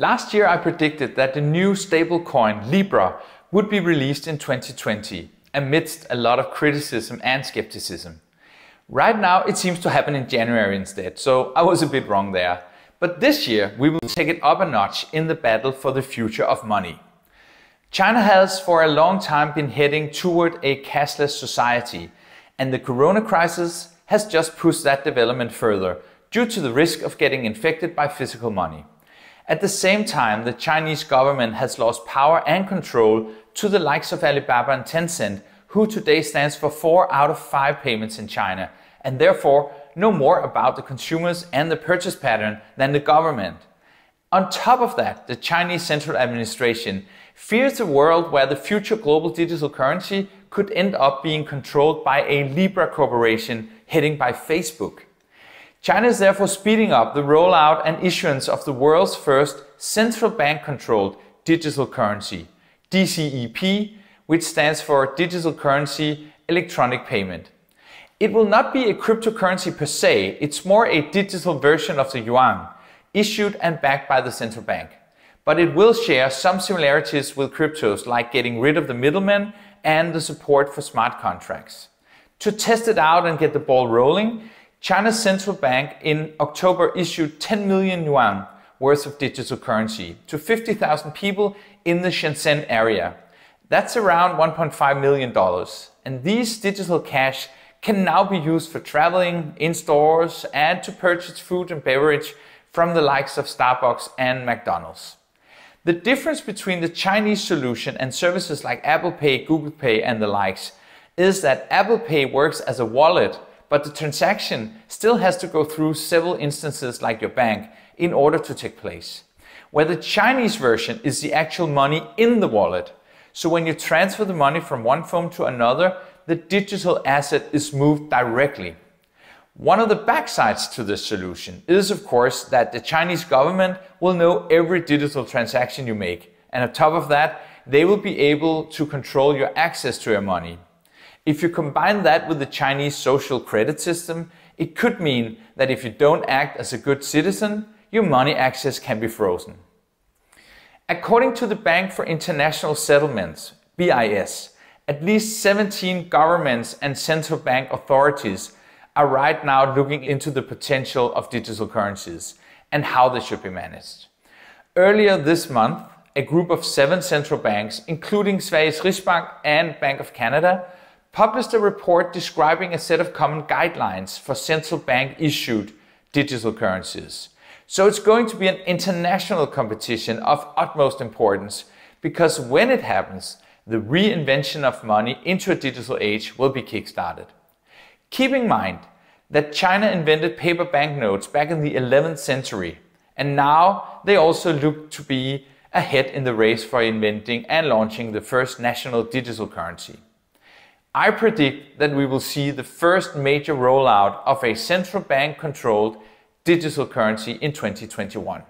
Last year I predicted that the new stablecoin Libra would be released in 2020 amidst a lot of criticism and skepticism. Right now it seems to happen in January instead, so I was a bit wrong there. But this year we will take it up a notch in the battle for the future of money. China has for a long time been heading toward a cashless society and the corona crisis has just pushed that development further due to the risk of getting infected by physical money. At the same time, the Chinese government has lost power and control to the likes of Alibaba and Tencent, who today stands for four out of five payments in China, and therefore know more about the consumers and the purchase pattern than the government. On top of that, the Chinese central administration fears a world where the future global digital currency could end up being controlled by a Libra corporation heading by Facebook. China is therefore speeding up the rollout and issuance of the world's first central bank controlled digital currency, DCEP, which stands for Digital Currency Electronic Payment. It will not be a cryptocurrency per se, it's more a digital version of the yuan, issued and backed by the central bank. But it will share some similarities with cryptos, like getting rid of the middlemen and the support for smart contracts. To test it out and get the ball rolling, China's central bank in October issued 10 million yuan worth of digital currency to 50,000 people in the Shenzhen area. That's around $1.5 million. And these digital cash can now be used for traveling, in stores, and to purchase food and beverage from the likes of Starbucks and McDonald's. The difference between the Chinese solution and services like Apple Pay, Google Pay, and the likes is that Apple Pay works as a wallet but the transaction still has to go through several instances like your bank in order to take place. Where the Chinese version is the actual money in the wallet. So when you transfer the money from one phone to another, the digital asset is moved directly. One of the backsides to this solution is, of course, that the Chinese government will know every digital transaction you make. And on top of that, they will be able to control your access to your money. If you combine that with the Chinese social credit system, it could mean that if you don't act as a good citizen, your money access can be frozen. According to the Bank for International Settlements, BIS, at least 17 governments and central bank authorities are right now looking into the potential of digital currencies and how they should be managed. Earlier this month, a group of seven central banks, including Sveriges Riksbank and Bank of Canada, published a report describing a set of common guidelines for central bank issued digital currencies. So it's going to be an international competition of utmost importance because when it happens, the reinvention of money into a digital age will be kickstarted. Keep in mind that China invented paper banknotes back in the 11th century, and now they also look to be ahead in the race for inventing and launching the first national digital currency. I predict that we will see the first major rollout of a central bank controlled digital currency in 2021.